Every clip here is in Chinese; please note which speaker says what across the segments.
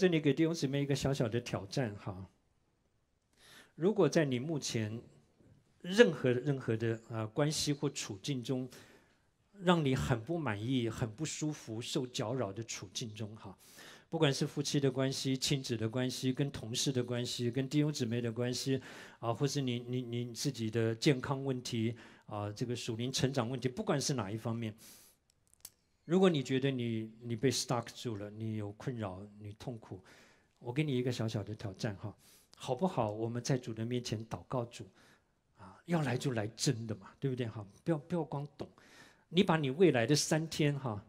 Speaker 1: 这里给弟兄姊妹一个小小的挑战哈。如果在你目前任何任何的啊关系或处境中，让你很不满意、很不舒服、受搅扰的处境中哈，不管是夫妻的关系、亲子的关系、跟同事的关系、跟弟兄姊妹的关系，啊，或是你你你自己的健康问题啊，这个属灵成长问题，不管是哪一方面。如果你觉得你你被 stuck 住了，你有困扰，你痛苦，我给你一个小小的挑战哈，好不好？我们在主的面前祷告主，啊，要来就来真的嘛，对不对哈？不要不要光懂，你把你未来的三天哈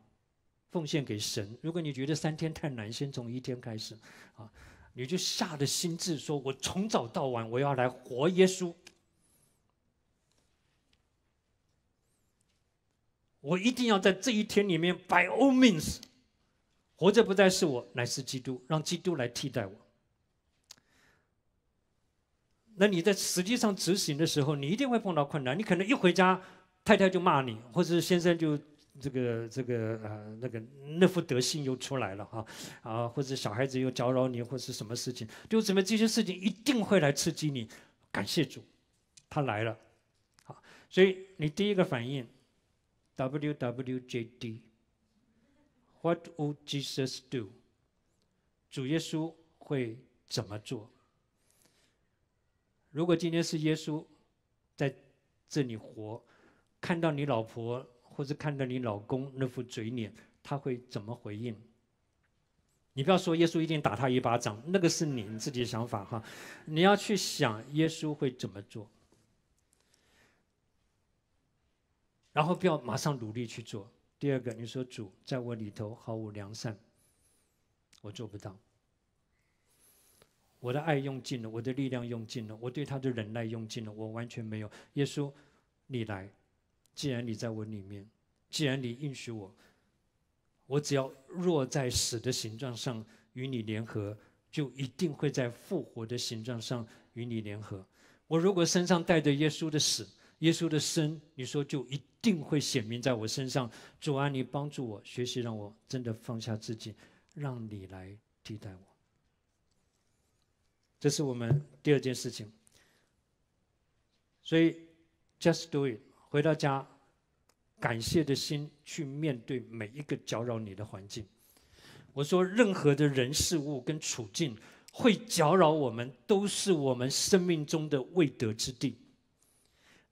Speaker 1: 奉献给神。如果你觉得三天太难，先从一天开始，啊，你就下的心智说，我从早到晚我要来活耶稣。我一定要在这一天里面，by all means，活着不再是我，乃是基督，让基督来替代我。那你在实际上执行的时候，你一定会碰到困难，你可能一回家，太太就骂你，或者先生就这个这个啊那个那副德性又出来了哈，啊或者小孩子又搅扰你，或者是什么事情，就准备这些事情一定会来刺激你。感谢主，他来了，好，所以你第一个反应。W.W.J.D. What would Jesus do? 主耶稣会怎么做？如果今天是耶稣在这里活，看到你老婆或者看到你老公那副嘴脸，他会怎么回应？你不要说耶稣一定打他一巴掌，那个是你自己的想法哈。你要去想耶稣会怎么做。然后不要马上努力去做。第二个，你说主在我里头毫无良善，我做不到。我的爱用尽了，我的力量用尽了，我对他的忍耐用尽了，我完全没有。耶稣，你来，既然你在我里面，既然你允许我，我只要若在死的形状上与你联合，就一定会在复活的形状上与你联合。我如果身上带着耶稣的死，耶稣的身，你说就一定会显明在我身上。主啊，你帮助我学习，让我真的放下自己，让你来替代我。这是我们第二件事情。所以，just do it，回到家，感谢的心去面对每一个搅扰你的环境。我说，任何的人事物跟处境会搅扰我们，都是我们生命中的未得之地。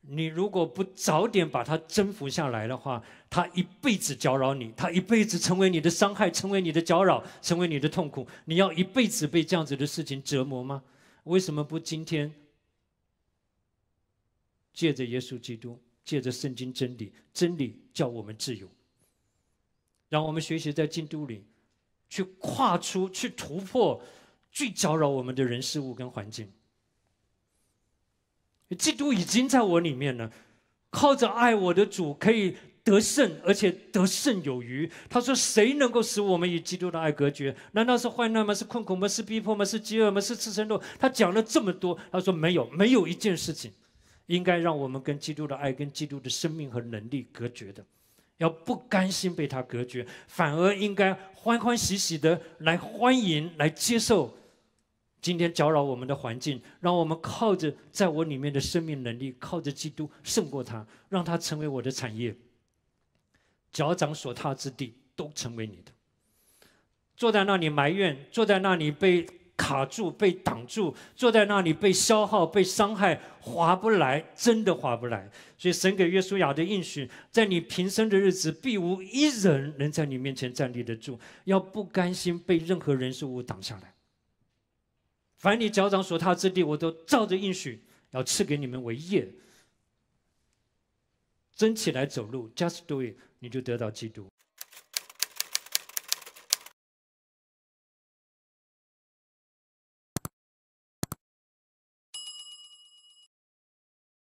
Speaker 1: 你如果不早点把它征服下来的话，他一辈子搅扰你，他一辈子成为你的伤害，成为你的搅扰，成为你的痛苦。你要一辈子被这样子的事情折磨吗？为什么不今天借着耶稣基督，借着圣经真理，真理叫我们自由，让我们学习在基督里去跨出去突破最搅扰我们的人事物跟环境。基督已经在我里面了，靠着爱我的主可以得胜，而且得胜有余。他说：“谁能够使我们与基督的爱隔绝？难道是患难吗？是困苦吗？是逼迫吗？是饥饿吗？是吃生肉？”他讲了这么多，他说：“没有，没有一件事情，应该让我们跟基督的爱、跟基督的生命和能力隔绝的。要不甘心被他隔绝，反而应该欢欢喜喜的来欢迎、来接受。”今天搅扰我们的环境，让我们靠着在我里面的生命能力，靠着基督胜过他，让他成为我的产业。脚掌所踏之地都成为你的。坐在那里埋怨，坐在那里被卡住、被挡住，坐在那里被消耗、被伤害，划不来，真的划不来。所以神给约书亚的应许，在你平生的日子，必无一人能在你面前站立得住。要不甘心被任何人事物挡下来。凡你脚掌所踏之地，我都照着应许，要赐给你们为业。真起来走路，just d o i t 你就得到基督。